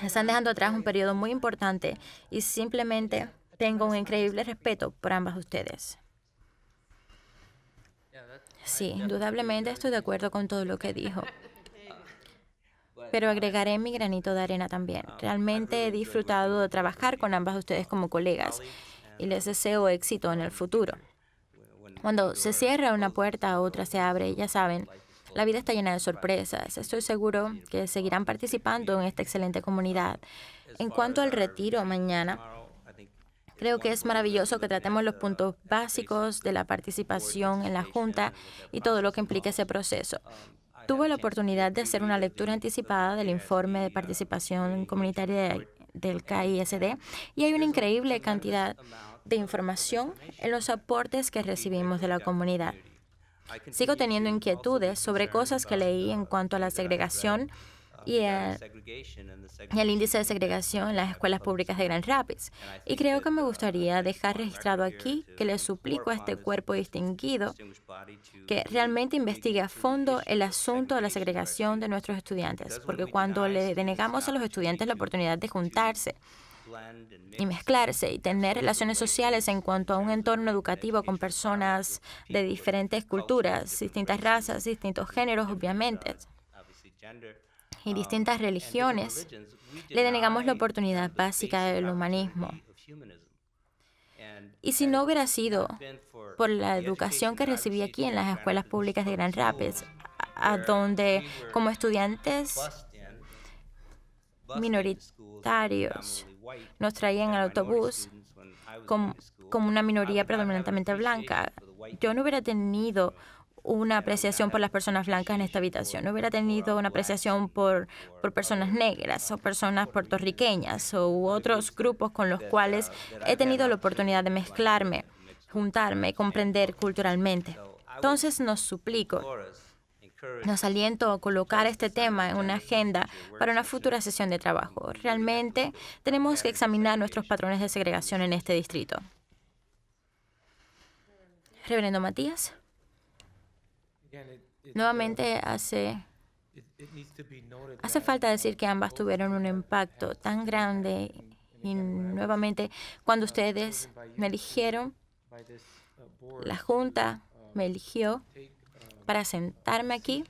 Están dejando atrás un periodo muy importante y simplemente tengo un increíble respeto por ambas ustedes. Sí, indudablemente estoy de acuerdo con todo lo que dijo. Pero agregaré mi granito de arena también. Realmente he disfrutado de trabajar con ambas ustedes como colegas y les deseo éxito en el futuro. Cuando se cierra una puerta, otra se abre, ya saben, la vida está llena de sorpresas. Estoy seguro que seguirán participando en esta excelente comunidad. En cuanto al retiro mañana, Creo que es maravilloso que tratemos los puntos básicos de la participación en la Junta y todo lo que implica ese proceso. Tuve la oportunidad de hacer una lectura anticipada del informe de participación comunitaria del KISD y hay una increíble cantidad de información en los aportes que recibimos de la comunidad. Sigo teniendo inquietudes sobre cosas que leí en cuanto a la segregación um, y el, índice de segregación en las escuelas públicas de Grand Rapids. Y creo que me gustaría dejar registrado aquí que le suplico a este cuerpo distinguido que realmente investigue a fondo el asunto de la segregación de nuestros estudiantes, porque cuando le denegamos a los estudiantes la oportunidad de juntarse, y mezclarse y tener relaciones sociales en cuanto a un entorno educativo con personas de diferentes culturas, distintas razas, distintos géneros, obviamente, y um, distintas religiones, le denegamos la oportunidad básica del humanismo. Y si no hubiera sido por la educación que recibí aquí en las escuelas públicas de Grand Rapids, a donde como estudiantes minoritarios nos traían al autobús como, una minoría predominantemente blanca. Yo no hubiera tenido una apreciación por las personas blancas en esta habitación. No hubiera tenido una apreciación por, por personas negras o personas puertorriqueñas o otros grupos con los uh, cuales he tenido la oportunidad de mezclarme, juntarme, comprender culturalmente. Entonces nos suplico nos aliento a colocar este tema en una agenda para una futura sesión de trabajo. Realmente tenemos que examinar nuestros patrones de segregación en este distrito. Reverendo Matías. Nuevamente hace Hace falta decir que ambas tuvieron un impacto tan grande y nuevamente cuando ustedes me eligieron, la Junta me eligió para sentarme aquí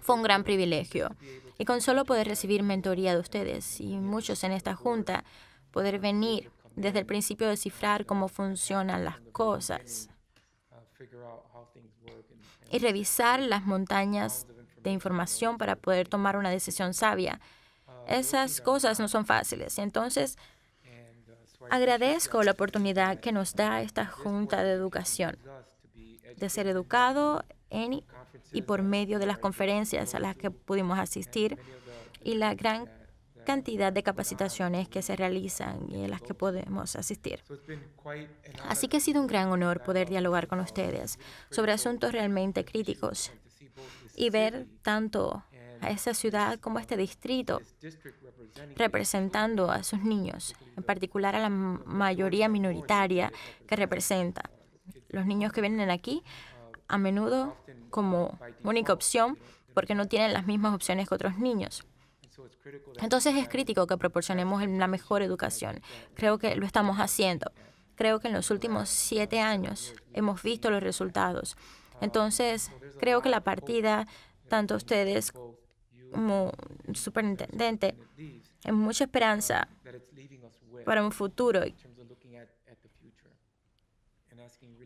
fue un gran privilegio. Y con solo poder recibir mentoría de ustedes y muchos en esta junta, poder venir desde el principio descifrar cómo funcionan las cosas y revisar las montañas de información para poder tomar una decisión sabia. Esas cosas no son fáciles. Entonces, agradezco la oportunidad que nos da esta Junta de Educación de ser educado en y por medio de las conferencias a las que pudimos asistir y la gran cantidad de capacitaciones que se realizan y en las que podemos asistir. Así que ha sido un gran honor poder dialogar con ustedes sobre asuntos realmente críticos y ver tanto a esa ciudad como a este distrito representando a sus niños, en particular a la mayoría minoritaria que representa los niños que vienen aquí a menudo como única opción porque no tienen las mismas opciones que otros niños. Entonces es crítico que proporcionemos la mejor educación. Creo que lo estamos haciendo. Creo que en los últimos siete años hemos visto los resultados. Entonces creo que la partida, tanto ustedes como superintendente, es mucha esperanza para un futuro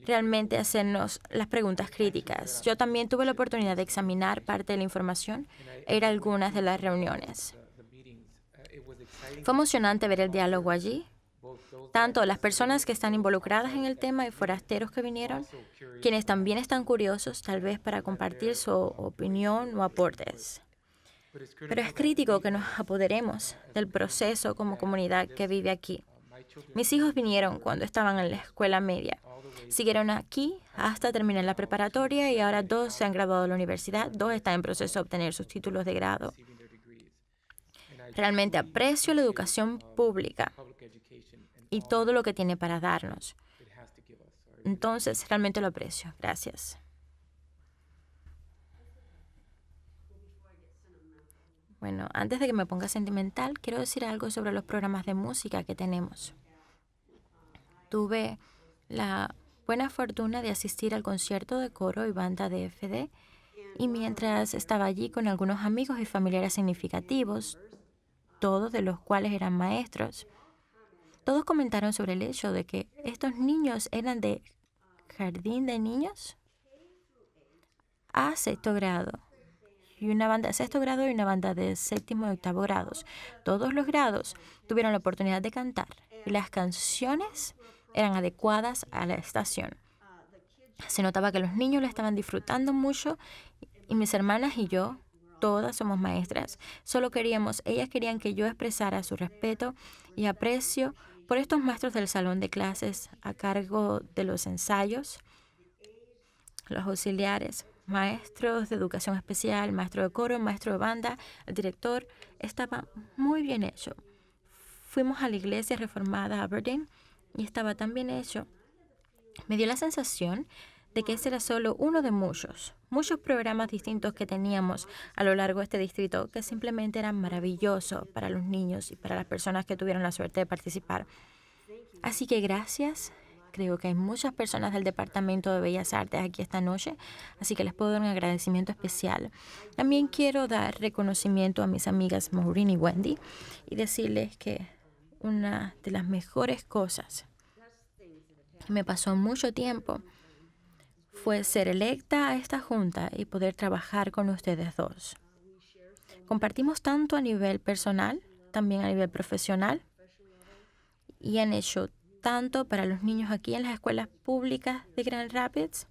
realmente hacernos las preguntas críticas. Yo también tuve la oportunidad de examinar parte de la información e ir a algunas de las reuniones. Fue emocionante ver el diálogo allí. Tanto las personas que están involucradas en el tema y forasteros que vinieron, quienes también están curiosos tal vez para compartir su opinión o aportes. Pero es crítico que nos apoderemos del proceso como comunidad que vive aquí. Mis hijos vinieron cuando estaban en la escuela media. Siguieron aquí hasta terminar la preparatoria y ahora dos se han graduado de la universidad, dos están en proceso de obtener sus títulos de grado. Realmente aprecio la educación pública y todo lo que tiene para darnos. Entonces, realmente lo aprecio. Gracias. Bueno, antes de que me ponga sentimental, quiero decir algo sobre los programas de música que tenemos. Tuve la buena fortuna de asistir al concierto de coro y banda de FD y mientras estaba allí con algunos amigos y familiares significativos, todos de los cuales eran maestros, todos comentaron sobre el hecho de que estos niños eran de jardín de niños a sexto grado y una banda de sexto grado y una banda de séptimo y octavo grados. Todos los grados tuvieron la oportunidad de cantar y las canciones eran adecuadas a la estación. Se notaba que los niños la estaban disfrutando mucho y mis hermanas y yo, todas somos maestras, solo queríamos, ellas querían que yo expresara su respeto y aprecio por estos maestros del salón de clases a cargo de los ensayos, los auxiliares maestros de educación especial, maestro de coro, maestro de banda, el director, estaba muy bien hecho. Fuimos a la iglesia reformada Aberdeen y estaba tan bien hecho. Me dio la sensación de que ese era solo uno de muchos, muchos programas distintos que teníamos a lo largo de este distrito que simplemente eran maravillosos para los niños y para las personas que tuvieron la suerte de participar. Así que gracias Creo que hay muchas personas del Departamento de Bellas Artes aquí esta noche, así que les puedo dar un agradecimiento especial. También quiero dar reconocimiento a mis amigas Maureen y Wendy y decirles que una de las mejores cosas que me pasó mucho tiempo fue ser electa a esta junta y poder trabajar con ustedes dos. Compartimos tanto a nivel personal, también a nivel profesional, y han hecho tanto para los niños aquí en las escuelas públicas de Grand Rapids.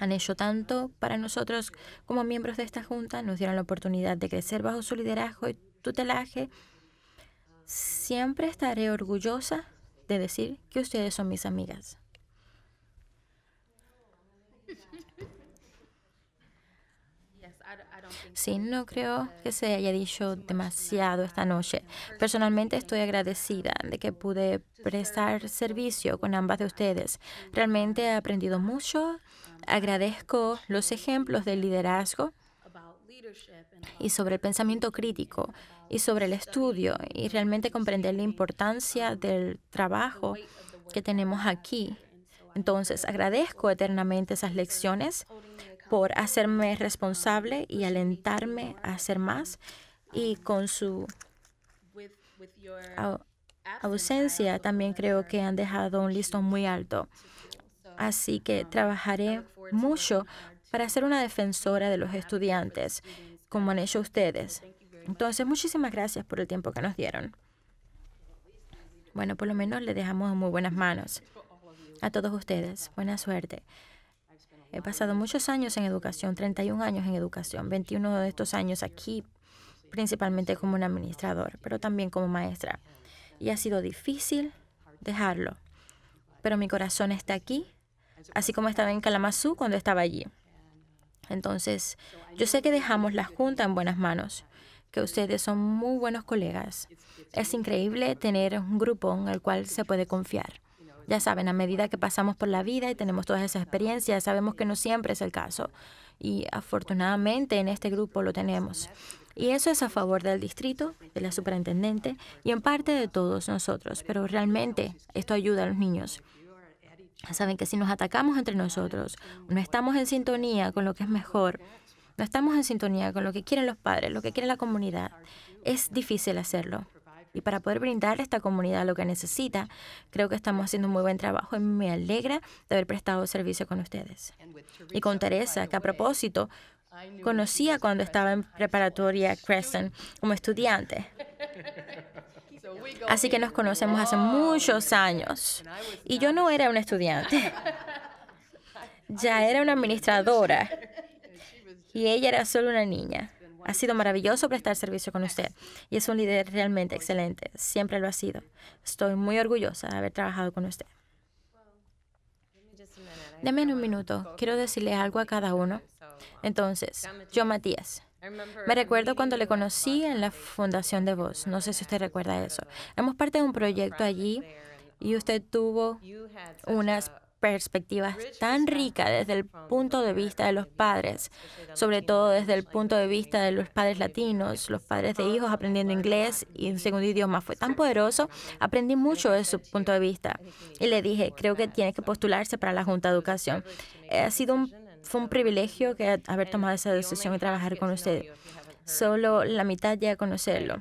Han hecho tanto para nosotros como miembros de esta junta. Nos dieron la oportunidad de crecer bajo su liderazgo y tutelaje. Siempre estaré orgullosa de decir que ustedes son mis amigas. Sí, no creo que se haya dicho demasiado esta noche. Personalmente estoy agradecida de que pude prestar servicio con ambas de ustedes. Realmente he aprendido mucho. Agradezco los ejemplos del liderazgo y sobre el pensamiento crítico y sobre el estudio y realmente comprender la importancia del trabajo que tenemos aquí. Entonces, agradezco eternamente esas lecciones por hacerme responsable y alentarme a hacer más. Y con su ausencia también creo que han dejado un listón muy alto. Así que trabajaré mucho para ser una defensora de los estudiantes, como han hecho ustedes. Entonces, muchísimas gracias por el tiempo que nos dieron. Bueno, por lo menos le dejamos muy buenas manos a todos ustedes. Buena suerte. He pasado muchos años en educación, 31 años en educación, 21 de estos años aquí, principalmente como un administrador, pero también como maestra. Y ha sido difícil dejarlo, pero mi corazón está aquí, así como estaba en Kalamazoo cuando estaba allí. Entonces, yo sé que dejamos la Junta en buenas manos, que ustedes son muy buenos colegas. Es increíble tener un grupo en el cual se puede confiar. Ya saben, a medida que pasamos por la vida y tenemos todas esas experiencias, sabemos que no siempre es el caso. Y afortunadamente en este grupo lo tenemos. Y eso es a favor del distrito, de la superintendente y en parte de todos nosotros. Pero realmente esto ayuda a los niños. Saben que si nos atacamos entre nosotros, no estamos en sintonía con lo que es mejor, no estamos en sintonía con lo que quieren los padres, lo que quiere la comunidad, es difícil hacerlo y para poder brindarle a esta comunidad lo que necesita. Creo que estamos haciendo un muy buen trabajo y me alegra de haber prestado servicio con ustedes. Y con Teresa, que a propósito, conocía cuando estaba en preparatoria Crescent como estudiante. Así que nos conocemos hace muchos años. Y yo no era una estudiante. Ya era una administradora. Y ella era solo una niña. Ha sido maravilloso prestar servicio con usted y es un líder realmente excelente. Siempre lo ha sido. Estoy muy orgullosa de haber trabajado con usted. Deme un minuto. Quiero decirle algo a cada uno. Entonces, yo, Matías. Me recuerdo cuando le conocí en la Fundación de Voz. No sé si usted recuerda eso. Hemos parte de un proyecto allí y usted tuvo unas perspectiva tan rica desde el punto de vista de los padres, sobre todo desde el punto de vista de los padres latinos, los padres de hijos aprendiendo inglés y un segundo idioma. Fue tan poderoso, aprendí mucho de su punto de vista. Y le dije, creo que tiene que postularse para la Junta de Educación. Eh, ha sido un, fue un privilegio haber tomado esa decisión y trabajar con usted. Solo la mitad ya conocerlo.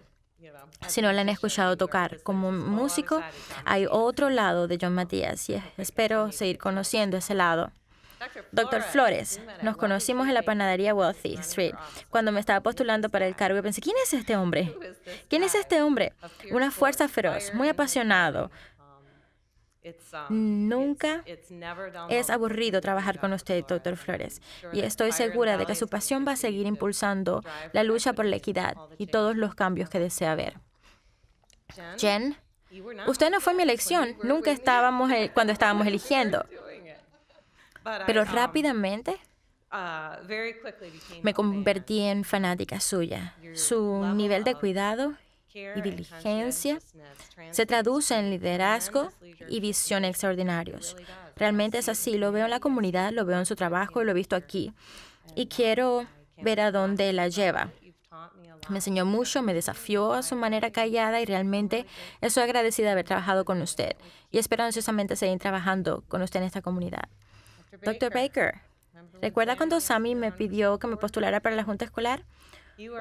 Si no la han escuchado tocar como músico, hay otro lado de John Matías y espero seguir conociendo ese lado. Doctor Flores, nos conocimos en la panadería Wealthy Street. Cuando me estaba postulando para el cargo, pensé, ¿quién es este hombre? ¿Quién es este hombre? Una fuerza feroz, muy apasionado, Um, nunca es aburrido trabajar con usted, doctor Flores, y estoy segura de que su pasión va a seguir impulsando la lucha por la equidad y todos los cambios que desea ver. Jen, usted no fue mi elección, nunca estábamos cuando estábamos eligiendo, pero um, rápidamente uh, me convertí en fanática suya. Su nivel de cuidado y diligencia se traduce en liderazgo y visión extraordinarios. Realmente es así, lo veo en la comunidad, lo veo en su trabajo y lo he visto aquí. Y quiero ver a dónde la lleva. Me enseñó mucho, me desafió a su manera callada y realmente estoy agradecida de haber trabajado con usted y espero ansiosamente seguir trabajando con usted en esta comunidad. Doctor Baker, ¿recuerda cuando sami me pidió que me postulara para la Junta Escolar?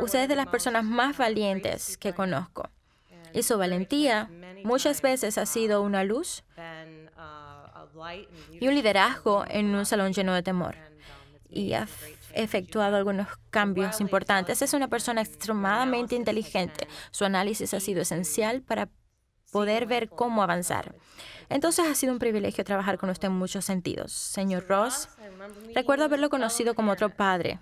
Usted es de las personas más valientes que conozco. Y su valentía muchas veces ha sido una luz y un liderazgo en un salón lleno de temor. Y ha efectuado algunos cambios importantes. Es una persona extremadamente inteligente. Su análisis ha sido esencial para poder ver cómo avanzar. Entonces ha sido un privilegio trabajar con usted en muchos sentidos. Señor Ross, recuerdo haberlo conocido como otro padre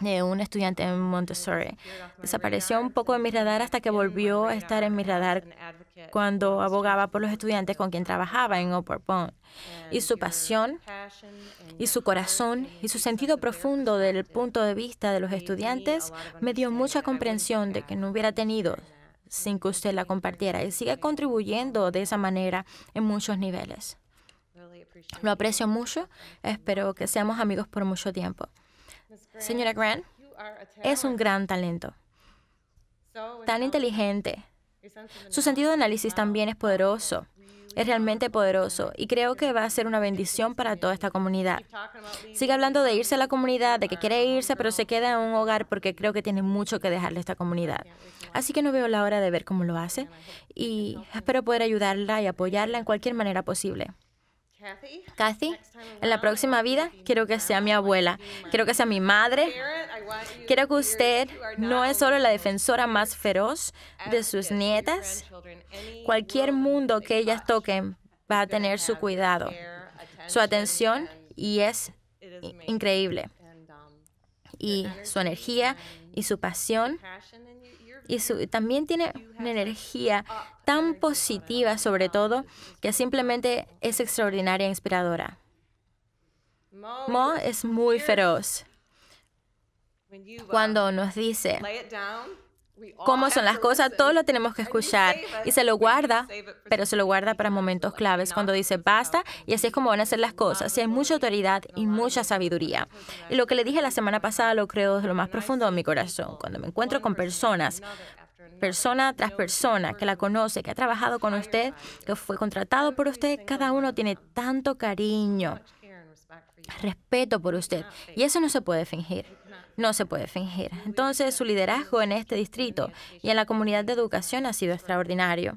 de un estudiante en Montessori. Desapareció un poco de mi radar hasta que volvió a estar en mi radar cuando abogaba por los estudiantes con quien trabajaba en Upper Pond. Y su pasión y su corazón y su sentido profundo del punto de vista de los estudiantes me dio mucha comprensión de que no hubiera tenido sin que usted la compartiera y sigue contribuyendo de esa manera en muchos niveles. Lo aprecio mucho, espero que seamos amigos por mucho tiempo. Señora Grant, es un gran talento, tan inteligente. Su sentido de análisis también es poderoso, es realmente poderoso y creo que va a ser una bendición para toda esta comunidad. Sigue hablando de irse a la comunidad, de que uh, quiere irse, pero se queda en un hogar porque creo que tiene mucho que dejarle a esta comunidad. Así que no veo la hora de ver cómo lo hace y espero poder ayudarla y apoyarla en cualquier manera posible. Kathy, en la próxima vida quiero que sea mi abuela, quiero que sea mi madre. Quiero que usted no es solo la defensora más feroz de sus nietas. Cualquier mundo que ellas toquen va a tener su cuidado, su atención y es increíble. Um, y su energía y su pasión y también tiene una energía tan positiva, sobre todo, que simplemente es extraordinaria e inspiradora. Mo es muy feroz cuando nos dice, cómo son las cosas, todo lo tenemos que escuchar. Y se lo guarda, pero se lo guarda para momentos claves, cuando dice basta, y así es como van a ser las cosas. Y hay mucha autoridad y mucha sabiduría. Y lo que le dije la semana pasada lo creo desde lo más profundo de mi corazón. Cuando me encuentro con personas, persona tras persona que la conoce, que ha trabajado con usted, que fue contratado por usted, cada uno tiene tanto cariño, respeto por usted. Y eso no se puede fingir. No se puede fingir. Entonces, su liderazgo en este distrito y en la comunidad de educación ha sido extraordinario,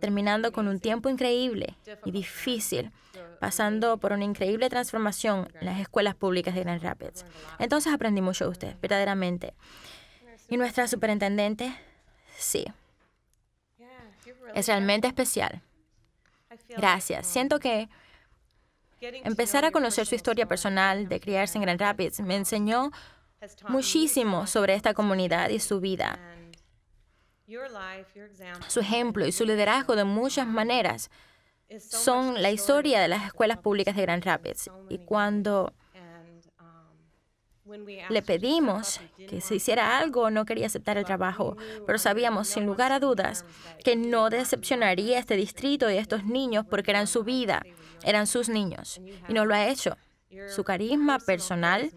terminando con un tiempo increíble y difícil, pasando por una increíble transformación en las escuelas públicas de Grand Rapids. Entonces, aprendí mucho de usted, verdaderamente. Y nuestra superintendente, sí, es realmente especial. Gracias. Siento que Empezar a conocer su historia personal de criarse en Grand Rapids me enseñó muchísimo sobre esta comunidad y su vida. Su ejemplo y su liderazgo de muchas maneras son la historia de las escuelas públicas de Grand Rapids. Y cuando um, le pedimos que se hiciera algo, no quería aceptar el trabajo, pero sabíamos sin lugar a dudas que no decepcionaría este distrito y estos niños porque eran su vida, eran sus niños, y no lo ha hecho. Su carisma personal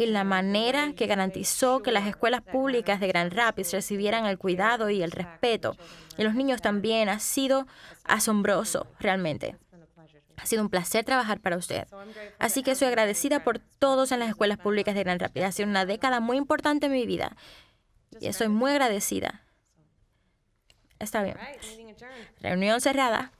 y la manera que garantizó que las escuelas públicas de Grand Rapids recibieran el cuidado y el respeto, y los niños también, ha sido asombroso realmente. Ha sido un placer trabajar para usted. Así que soy agradecida por todos en las escuelas públicas de Gran Rapids. Ha sido una década muy importante en mi vida. Y estoy muy agradecida. Está bien. Reunión cerrada.